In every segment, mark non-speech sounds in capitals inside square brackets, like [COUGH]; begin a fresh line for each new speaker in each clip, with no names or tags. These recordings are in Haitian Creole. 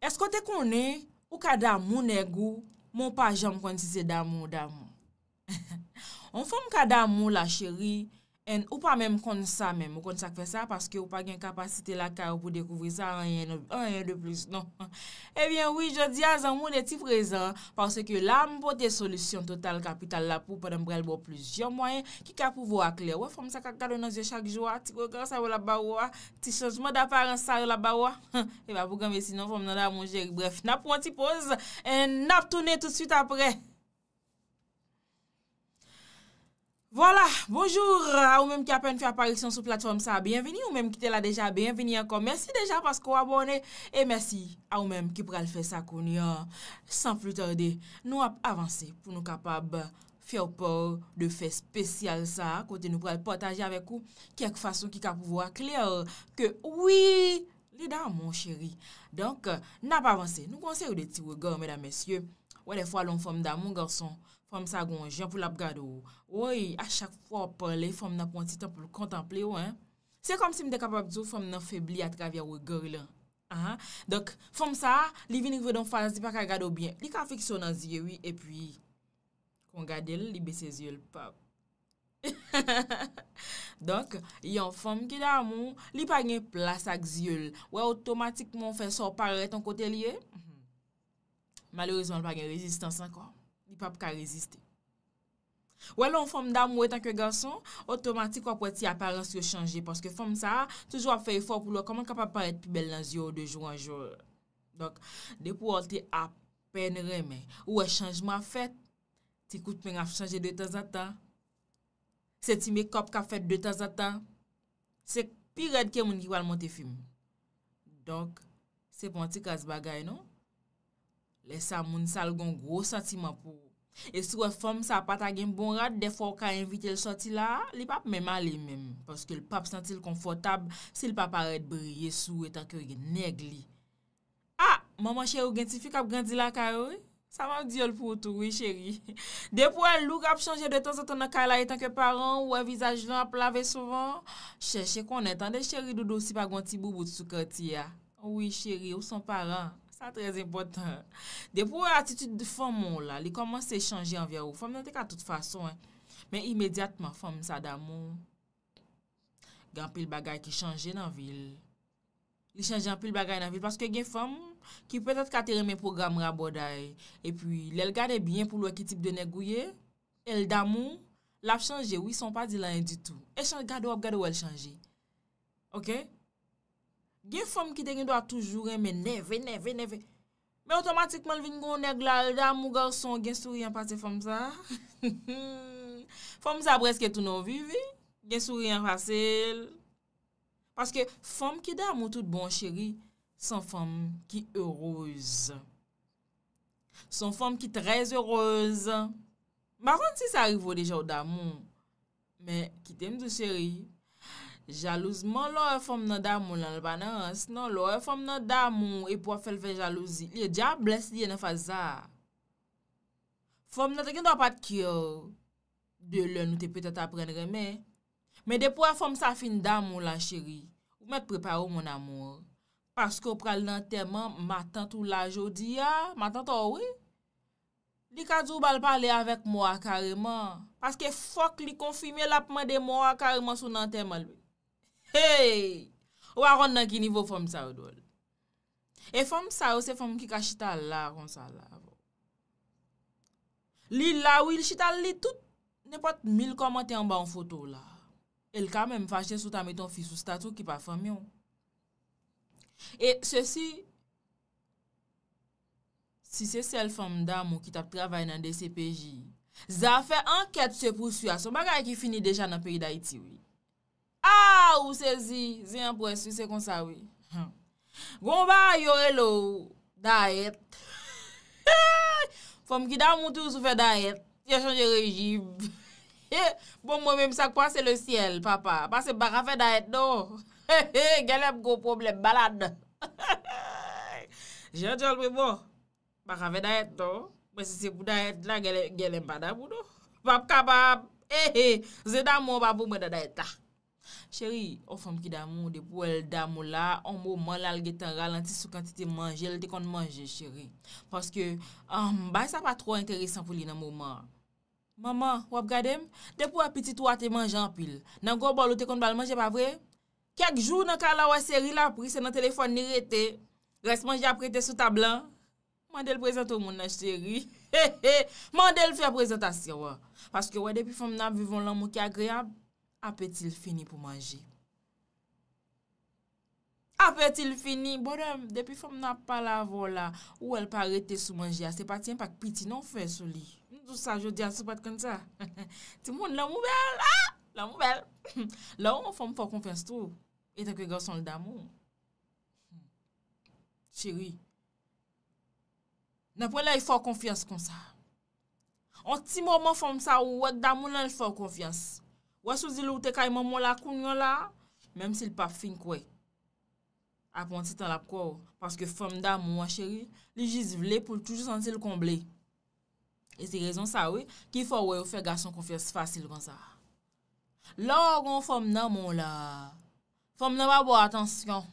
Eskote konen, ou kada moun e gou, moun pa jan kwen tise damoun damoun. [LAUGHS] On foun kada moun la cheri, Ou pa mèm kon sa mèm, ou kon sa kve sa, paske ou pa gen kapasite la ka ou pou dekouvri sa, an yen de plus, non. [LAUGHS] Ebyen, eh wè, jò diya, zan moun eti prezant, paske l'ambo de solusyon total kapital la pou, padan brel bo plujan mwen, ki ka pou vo akler. Wè, fòm sa kak dalon nan zye chak jwa, ti wè gwa sa wè la ba wwa, ti chanjman da paran sa wè la ba wwa, [LAUGHS] e ba pou gèm ve sinon fòm nan la moun jèk. Bref, nap wè ti poz, en nap tounè tout süt apre. [LAUGHS] Voila, bonjou, a ou menm ki apen fè aparisyon sou platform sa, bienveni ou menm ki te la deja, bienveni ankon, mersi deja pasko abone, e mersi a ou menm ki pral fè sakouni an, san ploutardè, nou ap avansè, pou nou kapab fè ou por de fè spesyal sa, kote nou pral potajè avek ou, kèk fason ki ka pouvo akler, ke wiii, lè dan, moun chéri. Donk, nou ap avansè, nou konsè ou de ti wè gò, mèdè mèsyè, wè de fwa loun fòm dan, moun gòrson, Fom sa gwen jen pou lap gado ou. Ouye, a chak fwa pa le, fom nan konti tan pou l kontample ou. Se kom si m de kapap zo, fom nan febli atk avya ou gory lan. Dok, fom sa, li vinik ve don fwa zi pa ka gado ou bien. Li ka fik son nan zi ye ouye, e pwi. Kon gade li, [LAUGHS] li bese zi ouye l pa. Dok, yon fom ki da amou, li pa gen plasak zi ouye. Ouye, otomatikman fè so parè ton kote li ye. Malorizman, pa gen rezistans anko. Di pa pou ka reziste. Ou alon fom dam mwen tanke garson, otomatik wap wè ti aparense yo chanje. Paske fom sa a, toujwa fè e fòp pou lò, koman ka pa paret pi bel nan zyo, de joun an joun. Dok, de pou wè ti apen remè. Ou wè chanjman fèt, ti kout mè nga fè chanje de tazata. Se ti me kop ka fèt de tazata, se pi red ke moun ki wè an monte film. Dok, se pon ti kaz bagay nou. Le sa moun sal gon gros sati ma pou. E sou e fom sa pata gen bon rad defo ka envi ke l soti la, li pap mèman li mèm. Paske l pap santi l konfotab si l pap arèd briye sou etan ke yon gen negli. Ha, maman chè ou gen ti fi kap gen di la karoy? Sa mèm diol pou tout, oui chèri. [LAUGHS] Depo el louk ap chanje de ton se ton nan karay etan ke paran, ou evizaj lan ap lave sovan, chè chè kon entande chèri doudou si pa gwen ti bou bout sou kati ya. Oui chèri, ou son paran? Sa trez impotant. De pou atitude di fòm mò la, li koman se chanje anvia ou. Fòm nan te ka tout fason, men imediatman fòm sa dam mò. Gan pi l bagay ki chanje nan vil. Li chanje an pi l bagay nan vil. Paske gen fòm ki petat kateri men program rabo day. E pi l el gade byen pou l wè ki tip de negouye. El dam mò, l ap chanje. Ou y son pa di lany di tou. El chanje, gado ap gado ou el chanje. Ok? Gen fòm ki de gen do a toujouren men neve, neve, neve. Men otomatikman vingon neg lal da mou garson gen sou riyan pase fòm sa. [LAUGHS] Fòm sa brezke tout nou vivi, gen sou riyan pase el. Paske fòm ki da mou tout bon chéri, son fòm ki heureuse. Son fòm ki trez heureuse. Mavon ti sa rivo deja ou damon, men ki teme de chéri, Jalouzman lò e fòm nan damon lan l banans, nan non, lò e fòm nan damon e pou a fèl fèl jalouzi, li e dja bles liye nan faza. Fòm nan tekin do a pat kyor, euh, de lè nou te pètè tè apren remè. Mè depò e fòm sa fin damon lan chéri, ou mè t'preparou moun amour. Paskè ou pral nan teman, matan tou la jodi ya, matan tou ouè. Li kazu bal pale avèk mò a kareman, paskè fòk li konfimi l apman de mò a kareman sou nan teman li. Hey, ou a ron nan ki nivou fom sa ou dole. E fom sa ou se fom ki ka chital la ron sa la. Li la ou il chital li tout, nepot mil komante yon ba yon foto la. El kamem fache sou ta meton fisou statou ki pa fom yon. E se si, si se sel fom damo ki tap travay nan DCPJ, za fe anket se pousuy aso, bagay ki fini deja nan peri da iti wik. A, ou se zi, zi anpwesu, se kon sawe. Gwamba yo elo, dayet. [LAUGHS] Fom ki dam moutou sou fe dayet, yachanje rejib. [LAUGHS] Bon mwem sa kwa se le siel, papa, pa se baka fe dayet do. He, [LAUGHS] he, gyelem go problem balad. Je jol mwen bon, baka fe dayet do. Mwen se se pou dayet la, gyelem pa dabou do. Vap kabab, he, eh, he, ze dam moun pa pou mwen de dayet la. Chéri, ou fèm ki damou, depou el damou la, ou mou man lalgetan ralantis sou kantite manje, el te konde manje, chéri. Paske, bay sa pa tro interésan pou li nan mou man. Maman, wap gadem, depou apitit wate manje anpil, nan gwo balo te konde bal manje, pa vre? Kek joun nan kala wè chéri la, prise nan telefon ni rete, resman jè aprete sou tablan. Mandel prezentou moun nan chéri. [LAUGHS] Mandel fè prezentasyon wè. Paske wè depi fèm nan vivon lan mou ki agreab, apetil fini pou manje. Apetil fini, borèm, depi fòm nan pa la vola, ou el pa rete sou manje, se patyen pak piti nan fè sou li. Ndou sa jodi asipat kon sa? [LAUGHS] Ti moun nan mou bel, nan ah, mou bel. [LAUGHS] La ou fòm fò konfens tou, etan kwe gò son l damou. Hmm. Chéri, nan pou el fò konfens kon sa. An ti mòm an fòm sa, ou wèk damou nan fò konfens. Wè sou zil ou te ka imam o la koun yon la, mem si l pap fin kwe. A pon ti tan la pou ou, paske fèm nan mou an cheri, li jiz vle pou toujou santi l komble. E se rezon sa ou, ki fò wè ou fè gasson konfiyos fasil kon sa. Lan ou kon fèm nan mou la, fèm nan wab wap watensyon.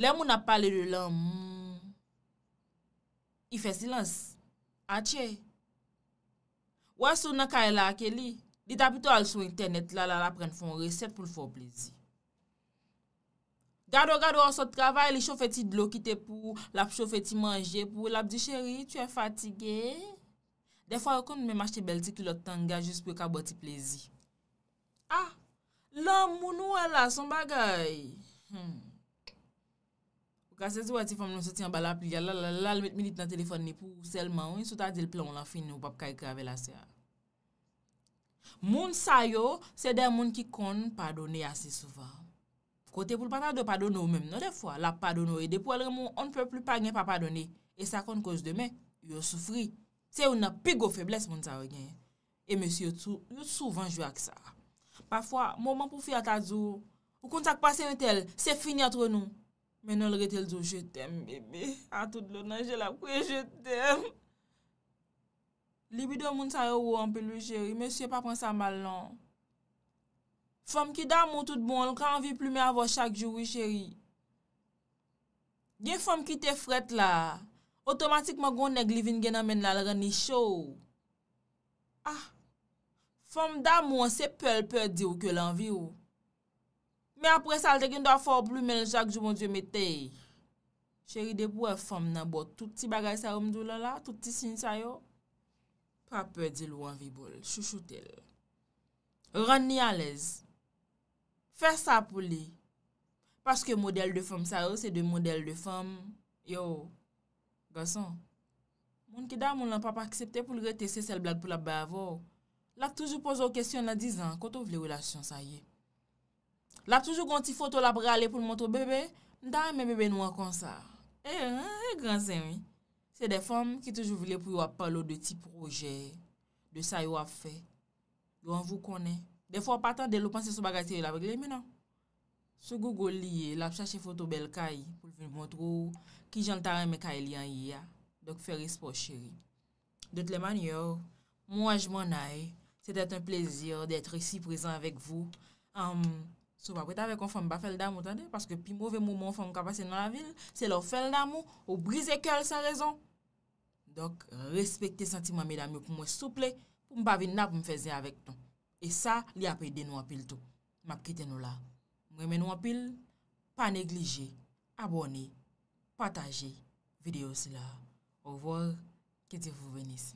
Lè mou nan pale lè lan, i fè silans. A tche. Wè sou nan ka ila a ke li, Li tapito al sou internet la la pren foun resep pou l fò plezi. Gado gado an sot travay li chofeti dlo ki te pou la chofeti manje pou la di cheri tu e fatige. De fò akon mèm achte bel ti kilot tanga jis pou ka boti plezi. Ah! Lò moun wè la son bagay! Ou kase zi wè ti fòm nou soti an bala pli ya la la la la lal mèt minit nan telefon ni pou selman ou yon sot a di l plon la fin nou pap kaj kravè la se al. Moun sa yo, se den moun ki kon padone ase souvan. Kote pou l patan de padonou menm, nan defwa, la padonou e depo al remou, an pe plu pa gen pa padone. E sa kon kouz demen, yo soufri. Se yon api go febles moun sa yo gen. E monsi yo tou, yo souvan jou ak sa. Pafwa, mouman pou fi ata zou, ou kontak pase yon tel, se fini atre nou. Menon l re tel zou, je teme bebe, atou dlona jela kwe, je teme. Libido moun sa yo ou an pelou cheri, men se pa pren sa mal lan. Non. Fom ki da moun tout bon, l ka anvi plou men avon chak jowou cheri. Gen fom ki te fret la, otomatik man goun neg livin gen an men lal rani chowou. Ah, fom da moun se pel pel di ou ke lan vi ou. Men apre salte gen do a fò plou men l chak jowou moun jowou me tey. Cheri de pou e fom nan bot, tout ti bagay sa yo mdou lala, tout ti sin sa yo. Kwa pe di l wan vibol, chouchoute l. Ran ni alez. Fè sa pou li. Paskè model de fèm sa e, se de model de fèm. Yo, gason, moun ki da moun lan papa aksepte pou l rete se sel blad pou l ap be avò. L ap toujou pozo kèsyon la dizan, koto vle wè l asyon sa ye. L ap toujou gonti fotol ap re ale pou l montou bebe, n da mè bebe nou an konsa. E, e, e, gran sèmi. Se de fom ki toujou vile pou yo a palo de ti proje, de sa yo a fe, yo an vou konen. De fwa patande lopansi sou baga ti la vilemina. Sou Google liye, la psa che foto bel kay, pou vilemontrou ki jan taran me kay liyan ya. Dok feris pou cheri. De tleman yo, mwen jmanay, se dete un plezir de etre si prezan avek vou. Sou apre ta ve kon fom ba feldam, ou tande, paske pi mouve mou moun fom kapase nan la vil, se lor feldam ou brise kel sa rezon. Yok, respekte santi mami dami yo pou mwen souple, pou mbavi nap mwen feze avek ton. E sa, li apede nou apil tou. Mpap kiten nou la. Mwen men nou apil, pa neglije, abone, pataje, video si la. Au revoir, kite fwenis.